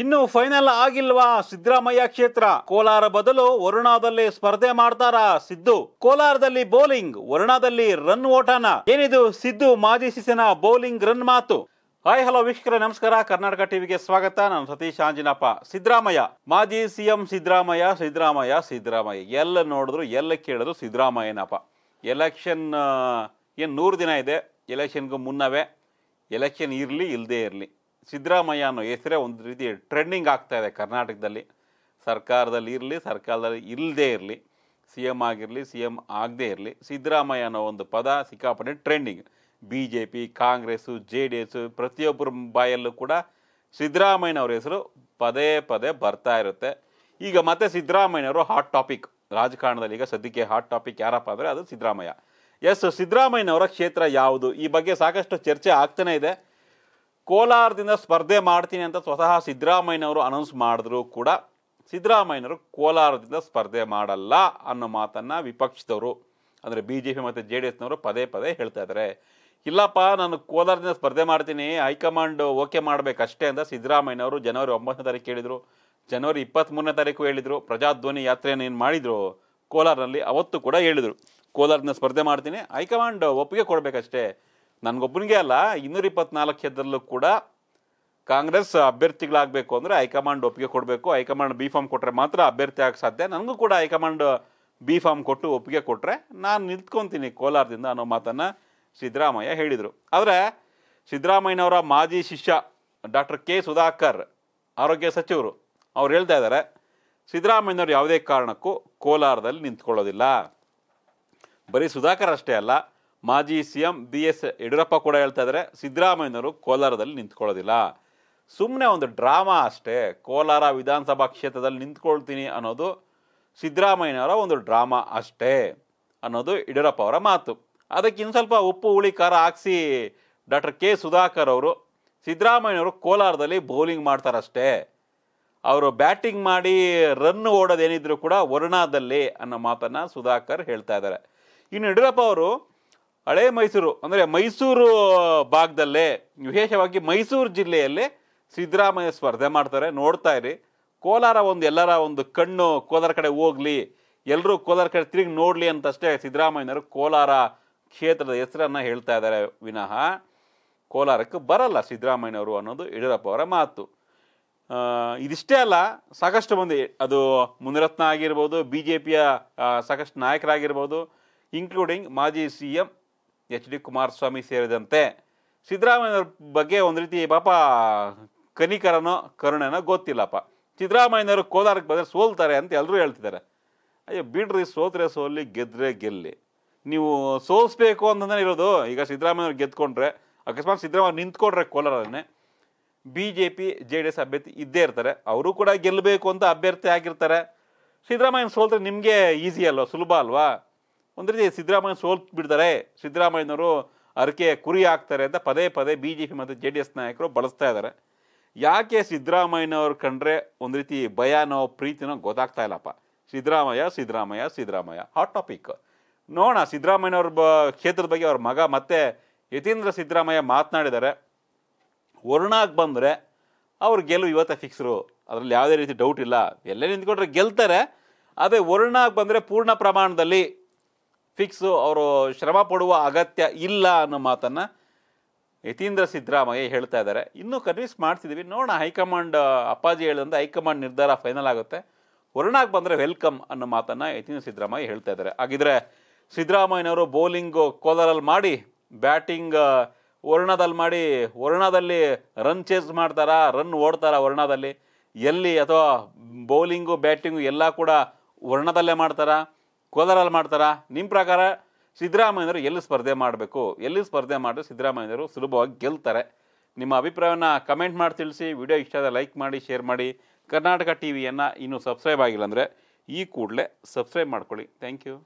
ಇನ್ನು ಫೈನಲ್ ಆಗಿಲ್ವಾ ಸಿದ್ದರಾಮಯ್ಯ ಕ್ಷೇತ್ರ ಕೋಲಾರ ಬದಲು ವರುಣಾದಲ್ಲಿ ಸ್ಪರ್ಧೆ ಮಾಡ್ತಾರ ಸಿದ್ದು ಕೋಲಾರದಲ್ಲಿ ಬೌಲಿಂಗ್ ವರುಣಾದಲ್ಲಿ ರನ್ ಓಟನ ಏನಿದು ಸಿದ್ದು ಮಾಜಿ ಶಿಸನ ಬೌಲಿಂಗ್ ರನ್ ಮಾತು ಹಾಯ್ ಹಲೋ ವೀಕ್ಷಕರ ನಮಸ್ಕಾರ ಕರ್ನಾಟಕ ಟಿವಿಗೆ ಸ್ವಾಗತ ನಾನು ಸತೀಶ್ ಆಂಜಿನಪ್ಪ ಸಿದ್ದರಾಮಯ್ಯ ಮಾಜಿ ಸಿಎಂ ಸಿದ್ದರಾಮಯ್ಯ ಸಿದ್ದರಾಮಯ್ಯ ಸಿದ್ದರಾಮಯ್ಯ ಎಲ್ಲ ನೋಡಿದ್ರು ಎಲ್ಲ ಕೇಳಿದ್ರು ಸಿದ್ದರಾಮಯ್ಯನಪ್ಪ ಎಲೆಕ್ಷನ್ ಏನು ನೂರು ದಿನ ಇದೆ ಎಲೆಕ್ಷನ್ಗೂ ಮುನ್ನವೇ ಎಲೆಕ್ಷನ್ ಇರಲಿ ಇಲ್ಲದೇ ಇರಲಿ ಸಿದ್ದರಾಮಯ್ಯ ಅನ್ನೋ ಹೆಸರೇ ಒಂದು ರೀತಿ ಟ್ರೆಂಡಿಂಗ್ ಆಗ್ತಾ ಇದೆ ಕರ್ನಾಟಕದಲ್ಲಿ ಸರ್ಕಾರದಲ್ಲಿ ಇರಲಿ ಸರ್ಕಾರದಲ್ಲಿ ಇಲ್ಲದೇ ಇರಲಿ ಸಿ ಎಮ್ ಆಗಿರಲಿ ಸಿ ಎಮ್ ಆಗದೇ ಇರಲಿ ಸಿದ್ದರಾಮಯ್ಯ ಅನ್ನೋ ಒಂದು ಪದ ಸಿಕ್ಕಾಪಟ್ಟೆ trending B J P Congress J D S ಪ್ರತಿಯೊಬ್ಬರ ಬಾಯಲ್ಲೂ ಕೂಡ ಸಿದ್ದರಾಮಯ್ಯನವ್ರ ಹೆಸರು ಪದೇ ಪದೇ ಬರ್ತಾ ಇರುತ್ತೆ ಈಗ ಮತ್ತೆ ಸಿದ್ದರಾಮಯ್ಯನವರು ಹಾಟ್ ಟಾಪಿಕ್ ರಾಜಕಾರಣದಲ್ಲಿ ಈಗ ಸದ್ಯಕ್ಕೆ ಹಾಟ್ ಟಾಪಿಕ್ ಯಾರಪ್ಪ ಅಂದರೆ ಅದು ಸಿದ್ದರಾಮಯ್ಯ ಎಸ್ ಸಿದ್ದರಾಮಯ್ಯನವರ ಕ್ಷೇತ್ರ ಯಾವುದು ಈ ಬಗ್ಗೆ ಸಾಕಷ್ಟು ಚರ್ಚೆ ಆಗ್ತಾನೇ ಇದೆ ಕೋಲಾರದಿಂದ ಸ್ಪರ್ಧೆ ಮಾಡ್ತೀನಿ ಅಂತ ಸ್ವತಃ ಸಿದ್ದರಾಮಯ್ಯನವರು ಅನೌನ್ಸ್ ಮಾಡಿದ್ರು ಕೂಡ ಸಿದ್ದರಾಮಯ್ಯನವರು ಕೋಲಾರದಿಂದ ಸ್ಪರ್ಧೆ ಮಾಡಲ್ಲ ಅನ್ನೋ ಮಾತನ್ನು ವಿಪಕ್ಷದವರು ಅಂದರೆ ಬಿ ಜೆ ಪಿ ಮತ್ತು ಜೆ ಡಿ ಎಸ್ನವರು ಪದೇ ಪದೇ ಹೇಳ್ತಾ ಇದ್ದಾರೆ ಇಲ್ಲಪ್ಪ ನಾನು ಕೋಲಾರದಿಂದ ಸ್ಪರ್ಧೆ ಮಾಡ್ತೀನಿ ಹೈಕಮಾಂಡ್ ಓಕೆ ಮಾಡಬೇಕಷ್ಟೇ ಅಂತ ಸಿದ್ದರಾಮಯ್ಯನವರು ಜನವರಿ ಒಂಬತ್ತನೇ ತಾರೀಕು ಹೇಳಿದರು ಜನವರಿ ಇಪ್ಪತ್ತ್ಮೂರನೇ ತಾರೀಕು ಹೇಳಿದರು ಪ್ರಜಾಧ್ವನಿ ಯಾತ್ರೆಯನ್ನು ಏನು ಮಾಡಿದರು ಕೋಲಾರನಲ್ಲಿ ಅವತ್ತು ಕೂಡ ಹೇಳಿದರು ಕೋಲಾರದಿಂದ ಸ್ಪರ್ಧೆ ಮಾಡ್ತೀನಿ ಹೈಕಮಾಂಡ್ ಒಪ್ಪಿಗೆ ಕೊಡಬೇಕಷ್ಟೇ ನನಗೊಬ್ಬನಿಗೆ ಅಲ್ಲ ಇನ್ನೂರ ಇಪ್ಪತ್ನಾಲ್ಕು ಕ್ಷೇತ್ರದಲ್ಲೂ ಕೂಡ ಕಾಂಗ್ರೆಸ್ ಅಭ್ಯರ್ಥಿಗಳಾಗಬೇಕು ಅಂದರೆ ಹೈಕಮಾಂಡ್ ಒಪ್ಪಿಗೆ ಕೊಡಬೇಕು ಹೈಕಮಾಂಡ್ ಬಿ ಫಾರ್ಮ್ ಕೊಟ್ಟರೆ ಮಾತ್ರ ಅಭ್ಯರ್ಥಿ ಆಗಕ್ಕೆ ಸಾಧ್ಯ ನನಗೂ ಕೂಡ ಹೈಕಮಾಂಡ್ ಬಿ ಫಾರ್ಮ್ ಕೊಟ್ಟು ಒಪ್ಪಿಗೆ ಕೊಟ್ಟರೆ ನಾನು ನಿಂತ್ಕೊತೀನಿ ಕೋಲಾರದಿಂದ ಅನ್ನೋ ಮಾತನ್ನು ಸಿದ್ದರಾಮಯ್ಯ ಹೇಳಿದರು ಆದರೆ ಸಿದ್ದರಾಮಯ್ಯನವರ ಮಾಜಿ ಶಿಷ್ಯ ಡಾಕ್ಟರ್ ಕೆ ಸುಧಾಕರ್ ಆರೋಗ್ಯ ಸಚಿವರು ಅವ್ರು ಹೇಳ್ತಾ ಇದ್ದಾರೆ ಸಿದ್ದರಾಮಯ್ಯನವರು ಯಾವುದೇ ಕಾರಣಕ್ಕೂ ಕೋಲಾರದಲ್ಲಿ ನಿಂತ್ಕೊಳ್ಳೋದಿಲ್ಲ ಬರೀ ಸುಧಾಕರ್ ಅಷ್ಟೇ ಅಲ್ಲ ಮಾಜಿ ಸಿಎಂ ಬಿ ಎಸ್ ಯಡಿಯೂರಪ್ಪ ಕೂಡ ಹೇಳ್ತಾ ಇದ್ದಾರೆ ಸಿದ್ದರಾಮಯ್ಯನವರು ಕೋಲಾರದಲ್ಲಿ ನಿಂತ್ಕೊಳ್ಳೋದಿಲ್ಲ ಸುಮ್ಮನೆ ಒಂದು ಡ್ರಾಮಾ ಅಷ್ಟೇ ಕೋಲಾರ ವಿಧಾನಸಭಾ ಕ್ಷೇತ್ರದಲ್ಲಿ ನಿಂತ್ಕೊಳ್ತೀನಿ ಅನ್ನೋದು ಸಿದ್ದರಾಮಯ್ಯನವರ ಒಂದು ಡ್ರಾಮಾ ಅಷ್ಟೇ ಅನ್ನೋದು ಯಡಿಯೂರಪ್ಪ ಅವರ ಮಾತು ಇನ್ನು ಸ್ವಲ್ಪ ಉಪ್ಪು ಹುಳಿ ಖಾರ ಹಾಕ್ಸಿ ಡಾಕ್ಟರ್ ಕೆ ಸುಧಾಕರ್ ಅವರು ಸಿದ್ದರಾಮಯ್ಯನವರು ಕೋಲಾರದಲ್ಲಿ ಬೌಲಿಂಗ್ ಮಾಡ್ತಾರಷ್ಟೇ ಅವರು ಬ್ಯಾಟಿಂಗ್ ಮಾಡಿ ರನ್ ಓಡೋದೇನಿದ್ರು ಕೂಡ ವರ್ಣಾದಲ್ಲಿ ಅನ್ನೋ ಮಾತನ್ನು ಸುಧಾಕರ್ ಹೇಳ್ತಾ ಇದ್ದಾರೆ ಇನ್ನು ಯಡಿಯೂರಪ್ಪ ಅವರು ಹಳೆ ಮೈಸೂರು ಅಂದರೆ ಮೈಸೂರು ಭಾಗದಲ್ಲೇ ವಿಶೇಷವಾಗಿ ಮೈಸೂರು ಜಿಲ್ಲೆಯಲ್ಲಿ ಸಿದ್ದರಾಮಯ್ಯ ಸ್ಪರ್ಧೆ ಮಾಡ್ತಾರೆ ನೋಡ್ತಾ ಇರಿ ಕೋಲಾರ ಒಂದು ಎಲ್ಲರ ಒಂದು ಕಣ್ಣು ಕೋಲಾರ ಕಡೆ ಹೋಗಲಿ ಎಲ್ಲರೂ ಕೋಲಾರ ಕಡೆ ತಿರುಗಿ ನೋಡಲಿ ಅಂತಷ್ಟೇ ಸಿದ್ದರಾಮಯ್ಯನವರು ಕೋಲಾರ ಕ್ಷೇತ್ರದ ಹೆಸರನ್ನು ಹೇಳ್ತಾ ಇದ್ದಾರೆ ವಿನಃ ಕೋಲಾರಕ್ಕೆ ಬರಲ್ಲ ಸಿದ್ದರಾಮಯ್ಯನವರು ಅನ್ನೋದು ಯಡಿಯೂರಪ್ಪ ಅವರ ಮಾತು ಇದಿಷ್ಟೇ ಅಲ್ಲ ಸಾಕಷ್ಟು ಮಂದಿ ಅದು ಮುನಿರತ್ನ ಆಗಿರ್ಬೋದು ಬಿ ಜೆ ಪಿಯ ಸಾಕಷ್ಟು ನಾಯಕರಾಗಿರ್ಬೋದು ಇನ್ಕ್ಲೂಡಿಂಗ್ ಮಾಜಿ C M H D Kumaraswamy ಸೇರಿದಂತೆ ಸಿದ್ದರಾಮಯ್ಯವ್ರ ಬಗ್ಗೆ ಒಂದು ರೀತಿ ಪಾಪ ಕನಿಕರನೋ ಕರುಣೆನೋ ಗೊತ್ತಿಲ್ಲಪ್ಪ ಸಿದ್ದರಾಮಯ್ಯನವರು ಕೋಲಾರಕ್ಕೆ ಬಂದರೆ ಸೋಲ್ತಾರೆ ಅಂತ ಎಲ್ಲರೂ ಹೇಳ್ತಿದ್ದಾರೆ ಅಯ್ಯೋ ಬಿಡ್ರಿ ಸೋತ್ರೆ ಸೋಲಿ ಗೆದ್ರೆ ಗೆಲ್ಲಿ ನೀವು ಸೋಲಿಸ್ಬೇಕು ಅಂತಂದ್ರೆ ಇರೋದು ಈಗ ಸಿದ್ದರಾಮಯ್ಯವ್ರು ಗೆದ್ಕೊಂಡ್ರೆ ಅಕಸ್ಮಾತ್ ಸಿದ್ದರಾಮಯ್ಯ ನಿಂತ್ಕೊಂಡ್ರೆ ಕೋಲಾರನೇ B J P J D S ಅಭ್ಯರ್ಥಿ ಇದ್ದೇ ಇರ್ತಾರೆ ಅವರು ಕೂಡ ಗೆಲ್ಲಬೇಕು ಅಂತ ಅಭ್ಯರ್ಥಿ ಆಗಿರ್ತಾರೆ ಸಿದ್ದರಾಮಯ್ಯನ ಸೋಲ್ತರೆ ನಿಮಗೆ ಈಸಿ ಅಲ್ವಾ ಸುಲಭ ಅಲ್ವಾ ಒಂದು ರೀತಿ ಸಿದ್ದರಾಮಯ್ಯ ಸೋಲ್ತು ಬಿಡ್ತಾರೆ ಸಿದ್ದರಾಮಯ್ಯನವರು ಅರಕೆ ಕುರಿ ಹಾಕ್ತಾರೆ ಅಂತ ಪದೇ ಪದೇ ಬಿ ಜೆ ಪಿ ಮತ್ತು ಜೆ ಡಿ ಎಸ್ ನಾಯಕರು ಬಳಸ್ತಾ ಇದ್ದಾರೆ ಯಾಕೆ ಸಿದ್ದರಾಮಯ್ಯನವ್ರು ಕಂಡ್ರೆ ಒಂದು ರೀತಿ ಭಯನೋ ಪ್ರೀತಿನೋ ಗೊತ್ತಾಗ್ತಾ ಇಲ್ಲಪ್ಪ ಸಿದ್ದರಾಮಯ್ಯ ಸಿದ್ದರಾಮಯ್ಯ ಸಿದ್ದರಾಮಯ್ಯ ಹಾಟ್ ಟಾಪಿಕ್ ನೋಡೋಣ ಸಿದ್ದರಾಮಯ್ಯನವ್ರ ಬ ಕ್ಷೇತ್ರದ ಬಗ್ಗೆ ಅವ್ರ ಮಗ ಮತ್ತೆ ಯತೀಂದ್ರ ಸಿದ್ದರಾಮಯ್ಯ ಮಾತನಾಡಿದ್ದಾರೆ ವರ್ಣಾಗಿ ಬಂದರೆ ಅವ್ರು ಗೆಲುವು ಇವತ್ತೇ ಫಿಕ್ಸ್ರು ಅದರಲ್ಲಿ ಯಾವುದೇ ರೀತಿ ಡೌಟ್ ಇಲ್ಲ ಎಲ್ಲೇ ನಿಂತ್ಕೊಂಡ್ರೆ ಗೆಲ್ತಾರೆ ಅದೇ ವರುಣಾಗ್ ಬಂದರೆ ಪೂರ್ಣ ಪ್ರಮಾಣದಲ್ಲಿ ಫಿಕ್ಸು ಅವರು ಶ್ರಮ ಪಡುವ ಅಗತ್ಯ ಇಲ್ಲ ಅನ್ನೋ ಮಾತನ್ನು ಯತೀಂದ್ರ ಸಿದ್ದರಾಮಯ್ಯ ಹೇಳ್ತಾ ಇದ್ದಾರೆ ಇನ್ನೂ ಕನ್ವಿನ್ಸ್ ಮಾಡ್ತಿದ್ದೀವಿ ನೋಡೋಣ ಹೈಕಮಾಂಡ್ ಅಪ್ಪಾಜಿ ಹೇಳಿದಂತೆ ಹೈಕಮಾಂಡ್ ನಿರ್ಧಾರ ಫೈನಲ್ ಆಗುತ್ತೆ ಹೊರನಾಗಿ ಬಂದರೆ ವೆಲ್ಕಮ್ ಅನ್ನೋ ಮಾತನ್ನು ಯತೀಂದ್ರ ಸಿದ್ದರಾಮಯ್ಯ ಹೇಳ್ತಾ ಇದ್ದಾರೆ ಹಾಗಿದ್ರೆ ಸಿದ್ದರಾಮಯ್ಯನವರು ಬೌಲಿಂಗು ಕೋಲಾರಲ್ಲಿ ಮಾಡಿ ಬ್ಯಾಟಿಂಗ್ ವರ್ಣದಲ್ಲಿ ಮಾಡಿ ವರ್ಣದಲ್ಲಿ ರನ್ ಚೇಸ್ ಮಾಡ್ತಾರಾ ರನ್ ಓಡ್ತಾರಾ ವರ್ಣದಲ್ಲಿ ಎಲ್ಲಿ ಅಥವಾ ಬೌಲಿಂಗು ಬ್ಯಾಟಿಂಗು ಎಲ್ಲ ಕೂಡ ವರ್ಣದಲ್ಲೇ ಮಾಡ್ತಾರಾ ಕೋಲಾರಲ್ಲಿ ಮಾಡ್ತಾರಾ ನಿಮ್ಮ ಪ್ರಕಾರ ಸಿದ್ದರಾಮಯ್ಯರು ಎಲ್ಲಿ ಸ್ಪರ್ಧೆ ಮಾಡಬೇಕು ಎಲ್ಲಿ ಸ್ಪರ್ಧೆ ಮಾಡಿದ್ರೆ ಸಿದ್ದರಾಮಯ್ಯವರು ಸುಲಭವಾಗಿ ಗೆಲ್ತಾರೆ ನಿಮ್ಮ ಅಭಿಪ್ರಾಯವನ್ನು ಕಮೆಂಟ್ ಮಾಡಿ ತಿಳಿಸಿ ವಿಡಿಯೋ ಇಷ್ಟ ಆದರೆ ಲೈಕ್ ಮಾಡಿ ಶೇರ್ ಮಾಡಿ ಕರ್ನಾಟಕ ಟಿ ವಿಯನ್ನು ಇನ್ನೂ ಸಬ್ಸ್ಕ್ರೈಬ್ ಆಗಿಲ್ಲ ಅಂದರೆ ಈ ಕೂಡಲೇ ಸಬ್ಸ್ಕ್ರೈಬ್ ಮಾಡ್ಕೊಳ್ಳಿ ಥ್ಯಾಂಕ್ ಯು